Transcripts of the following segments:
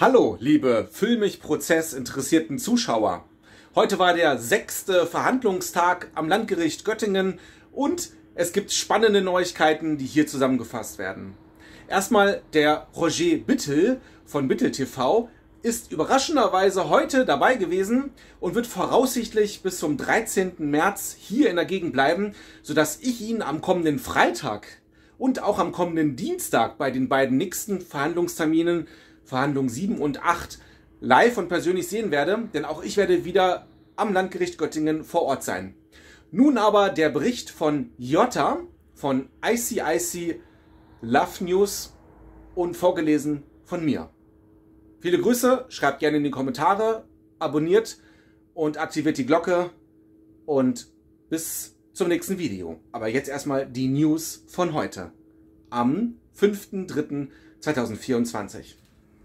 Hallo, liebe Fühl Prozess interessierten Zuschauer. Heute war der sechste Verhandlungstag am Landgericht Göttingen und es gibt spannende Neuigkeiten, die hier zusammengefasst werden. Erstmal der Roger Bittel von Bittel TV ist überraschenderweise heute dabei gewesen und wird voraussichtlich bis zum 13. März hier in der Gegend bleiben, sodass ich ihn am kommenden Freitag und auch am kommenden Dienstag bei den beiden nächsten Verhandlungsterminen Verhandlungen 7 und 8 live und persönlich sehen werde, denn auch ich werde wieder am Landgericht Göttingen vor Ort sein. Nun aber der Bericht von Jota von ICIC Love News und vorgelesen von mir. Viele Grüße, schreibt gerne in die Kommentare, abonniert und aktiviert die Glocke und bis zum nächsten Video. Aber jetzt erstmal die News von heute am 5.3.2024.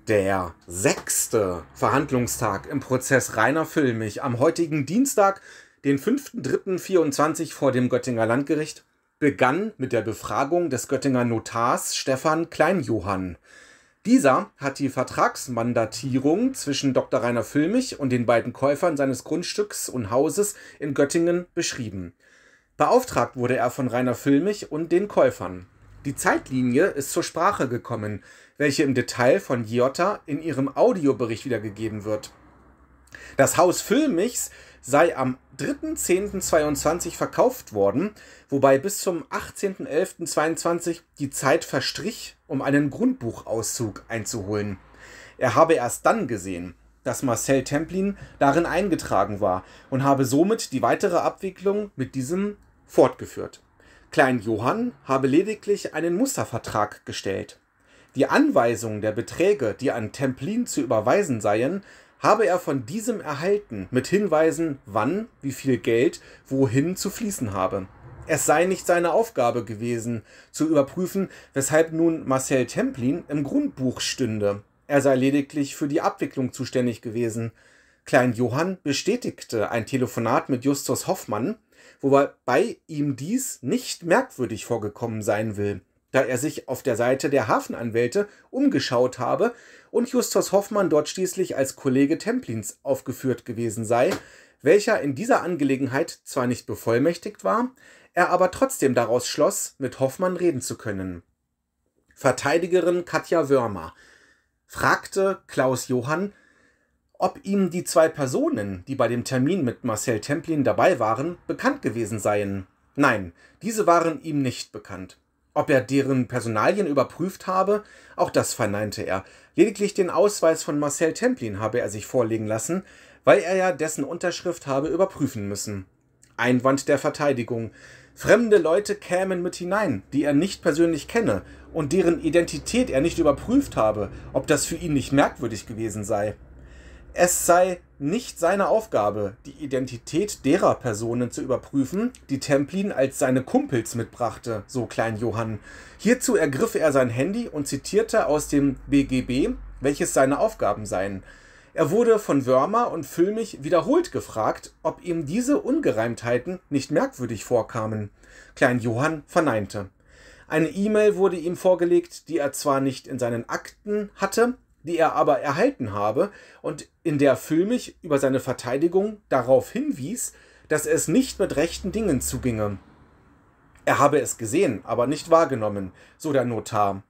Der sechste Verhandlungstag im Prozess Rainer Füllmich am heutigen Dienstag, den 5.3.24 vor dem Göttinger Landgericht, begann mit der Befragung des Göttinger Notars Stefan Kleinjohann. Dieser hat die Vertragsmandatierung zwischen Dr. Rainer Füllmich und den beiden Käufern seines Grundstücks und Hauses in Göttingen beschrieben. Beauftragt wurde er von Rainer Füllmich und den Käufern. Die Zeitlinie ist zur Sprache gekommen, welche im Detail von Giotta in ihrem Audiobericht wiedergegeben wird. Das Haus Füllmichs sei am 3.10.22 verkauft worden, wobei bis zum 18.11.22 die Zeit verstrich, um einen Grundbuchauszug einzuholen. Er habe erst dann gesehen, dass Marcel Templin darin eingetragen war und habe somit die weitere Abwicklung mit diesem fortgeführt. Klein Johann habe lediglich einen Mustervertrag gestellt. Die Anweisung der Beträge, die an Templin zu überweisen seien, habe er von diesem erhalten, mit Hinweisen, wann, wie viel Geld, wohin zu fließen habe. Es sei nicht seine Aufgabe gewesen, zu überprüfen, weshalb nun Marcel Templin im Grundbuch stünde. Er sei lediglich für die Abwicklung zuständig gewesen. Klein Johann bestätigte ein Telefonat mit Justus Hoffmann, wobei ihm dies nicht merkwürdig vorgekommen sein will, da er sich auf der Seite der Hafenanwälte umgeschaut habe und Justus Hoffmann dort schließlich als Kollege Templins aufgeführt gewesen sei, welcher in dieser Angelegenheit zwar nicht bevollmächtigt war, er aber trotzdem daraus schloss, mit Hoffmann reden zu können. Verteidigerin Katja Wörmer fragte Klaus Johann, ob ihm die zwei Personen, die bei dem Termin mit Marcel Templin dabei waren, bekannt gewesen seien. Nein, diese waren ihm nicht bekannt. Ob er deren Personalien überprüft habe, auch das verneinte er. Lediglich den Ausweis von Marcel Templin habe er sich vorlegen lassen, weil er ja dessen Unterschrift habe überprüfen müssen. Einwand der Verteidigung. Fremde Leute kämen mit hinein, die er nicht persönlich kenne und deren Identität er nicht überprüft habe, ob das für ihn nicht merkwürdig gewesen sei es sei nicht seine Aufgabe, die Identität derer Personen zu überprüfen, die Templin als seine Kumpels mitbrachte, so Klein Johann. Hierzu ergriff er sein Handy und zitierte aus dem BGB, welches seine Aufgaben seien. Er wurde von Wörmer und Füllmich wiederholt gefragt, ob ihm diese Ungereimtheiten nicht merkwürdig vorkamen. Klein Johann verneinte. Eine E-Mail wurde ihm vorgelegt, die er zwar nicht in seinen Akten hatte, die er aber erhalten habe und in der Füllmich über seine Verteidigung darauf hinwies, dass es nicht mit rechten Dingen zuginge. Er habe es gesehen, aber nicht wahrgenommen, so der Notar.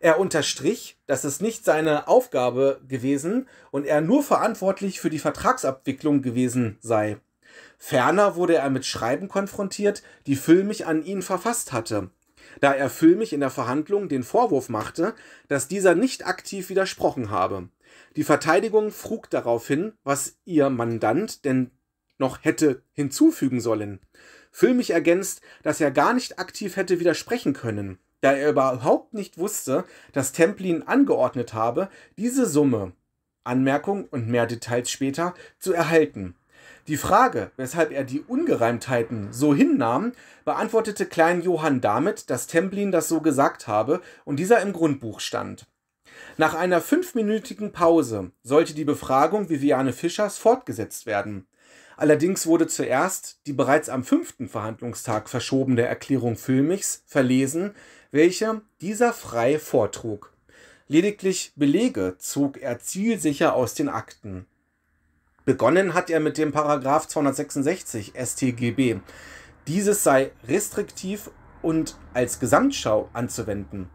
Er unterstrich, dass es nicht seine Aufgabe gewesen und er nur verantwortlich für die Vertragsabwicklung gewesen sei. Ferner wurde er mit Schreiben konfrontiert, die Füllmich an ihn verfasst hatte da er Füllmich in der Verhandlung den Vorwurf machte, dass dieser nicht aktiv widersprochen habe. Die Verteidigung frug darauf hin, was ihr Mandant denn noch hätte hinzufügen sollen. Füllmich ergänzt, dass er gar nicht aktiv hätte widersprechen können, da er überhaupt nicht wusste, dass Templin angeordnet habe, diese Summe, Anmerkung und mehr Details später, zu erhalten. Die Frage, weshalb er die Ungereimtheiten so hinnahm, beantwortete Klein Johann damit, dass Templin das so gesagt habe und dieser im Grundbuch stand. Nach einer fünfminütigen Pause sollte die Befragung Viviane Fischers fortgesetzt werden. Allerdings wurde zuerst die bereits am fünften Verhandlungstag verschobene Erklärung Füllmichs verlesen, welche dieser frei vortrug. Lediglich Belege zog er zielsicher aus den Akten. Begonnen hat er mit dem Paragraph 266 StGB. Dieses sei restriktiv und als Gesamtschau anzuwenden.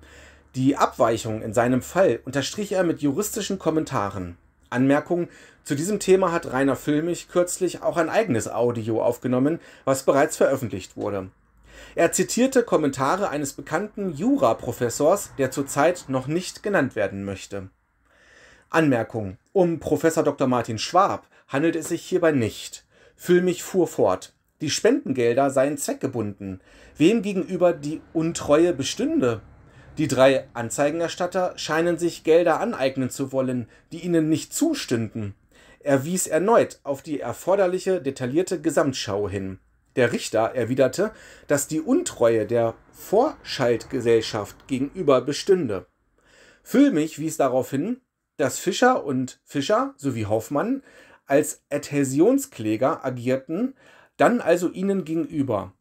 Die Abweichung in seinem Fall unterstrich er mit juristischen Kommentaren. Anmerkung, zu diesem Thema hat Rainer Füllmich kürzlich auch ein eigenes Audio aufgenommen, was bereits veröffentlicht wurde. Er zitierte Kommentare eines bekannten Juraprofessors, der zurzeit noch nicht genannt werden möchte. Anmerkung, um Professor Dr. Martin Schwab handelt es sich hierbei nicht. Füllmich fuhr fort. Die Spendengelder seien zweckgebunden. Wem gegenüber die Untreue bestünde? Die drei Anzeigenerstatter scheinen sich Gelder aneignen zu wollen, die ihnen nicht zustünden. Er wies erneut auf die erforderliche detaillierte Gesamtschau hin. Der Richter erwiderte, dass die Untreue der Vorschaltgesellschaft gegenüber bestünde. Füllmich wies darauf hin, dass Fischer und Fischer sowie Hoffmann als Adhäsionskläger agierten, dann also ihnen gegenüber.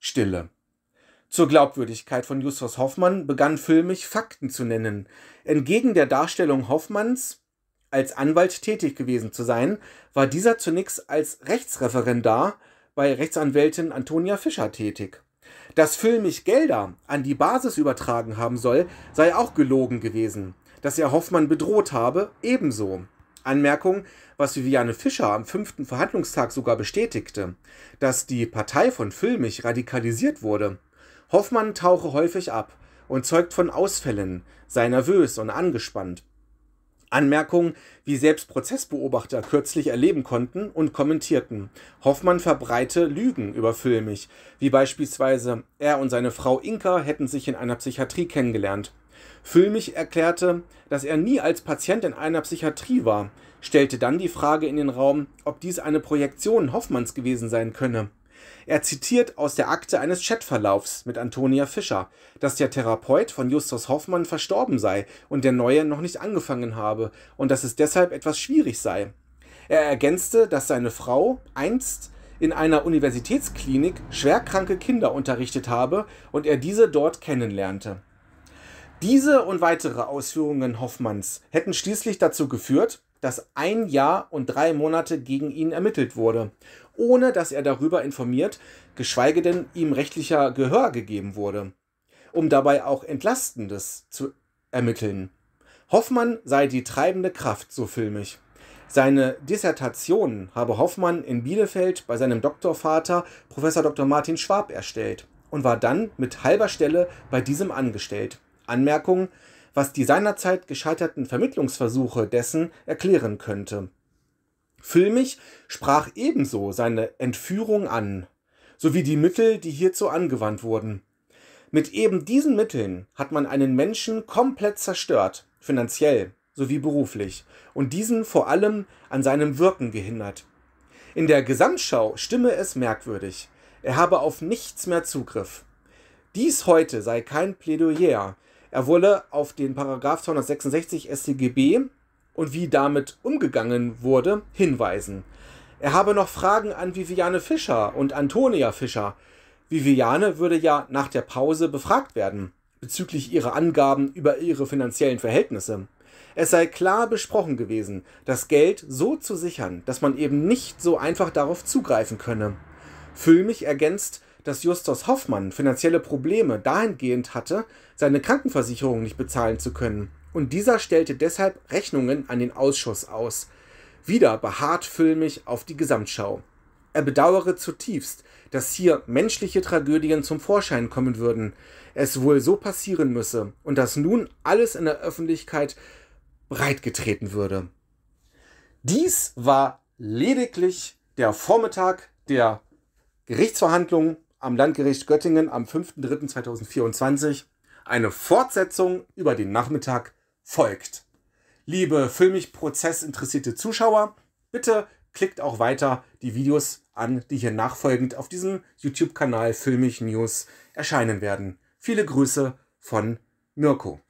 Stille. Zur Glaubwürdigkeit von Justus Hoffmann begann Füllmich Fakten zu nennen. Entgegen der Darstellung Hoffmanns, als Anwalt tätig gewesen zu sein, war dieser zunächst als Rechtsreferendar bei Rechtsanwältin Antonia Fischer tätig. Dass Füllmich Gelder an die Basis übertragen haben soll, sei auch gelogen gewesen. Dass er Hoffmann bedroht habe, ebenso. Anmerkung, was Viviane Fischer am fünften Verhandlungstag sogar bestätigte, dass die Partei von Füllmich radikalisiert wurde. Hoffmann tauche häufig ab und zeugt von Ausfällen, sei nervös und angespannt. Anmerkung, wie selbst Prozessbeobachter kürzlich erleben konnten und kommentierten. Hoffmann verbreite Lügen über Füllmich, wie beispielsweise er und seine Frau Inka hätten sich in einer Psychiatrie kennengelernt. Füllmich erklärte, dass er nie als Patient in einer Psychiatrie war, stellte dann die Frage in den Raum, ob dies eine Projektion Hoffmanns gewesen sein könne. Er zitiert aus der Akte eines Chatverlaufs mit Antonia Fischer, dass der Therapeut von Justus Hoffmann verstorben sei und der neue noch nicht angefangen habe und dass es deshalb etwas schwierig sei. Er ergänzte, dass seine Frau einst in einer Universitätsklinik schwerkranke Kinder unterrichtet habe und er diese dort kennenlernte. Diese und weitere Ausführungen Hoffmanns hätten schließlich dazu geführt, dass ein Jahr und drei Monate gegen ihn ermittelt wurde, ohne dass er darüber informiert, geschweige denn ihm rechtlicher Gehör gegeben wurde, um dabei auch Entlastendes zu ermitteln. Hoffmann sei die treibende Kraft, so filmig. Seine Dissertation habe Hoffmann in Bielefeld bei seinem Doktorvater Prof. Dr. Martin Schwab erstellt und war dann mit halber Stelle bei diesem angestellt. Anmerkung, was die seinerzeit gescheiterten Vermittlungsversuche dessen erklären könnte. Filmig sprach ebenso seine Entführung an, sowie die Mittel, die hierzu angewandt wurden. Mit eben diesen Mitteln hat man einen Menschen komplett zerstört, finanziell sowie beruflich, und diesen vor allem an seinem Wirken gehindert. In der Gesamtschau stimme es merkwürdig. Er habe auf nichts mehr Zugriff. Dies heute sei kein Plädoyer er wolle auf den Paragraph 266 StGB und wie damit umgegangen wurde hinweisen. Er habe noch Fragen an Viviane Fischer und Antonia Fischer. Viviane würde ja nach der Pause befragt werden bezüglich ihrer Angaben über ihre finanziellen Verhältnisse. Es sei klar besprochen gewesen, das Geld so zu sichern, dass man eben nicht so einfach darauf zugreifen könne. Füllmich ergänzt, dass Justus Hoffmann finanzielle Probleme dahingehend hatte, seine Krankenversicherung nicht bezahlen zu können, und dieser stellte deshalb Rechnungen an den Ausschuss aus. Wieder beharrt Füllmich auf die Gesamtschau. Er bedauere zutiefst, dass hier menschliche Tragödien zum Vorschein kommen würden, es wohl so passieren müsse und dass nun alles in der Öffentlichkeit breitgetreten würde. Dies war lediglich der Vormittag der Gerichtsverhandlungen am Landgericht Göttingen am 5.3.2024. Eine Fortsetzung über den Nachmittag folgt. Liebe filmig-prozess interessierte Zuschauer, bitte klickt auch weiter die Videos an, die hier nachfolgend auf diesem YouTube-Kanal Filmig News erscheinen werden. Viele Grüße von Mirko.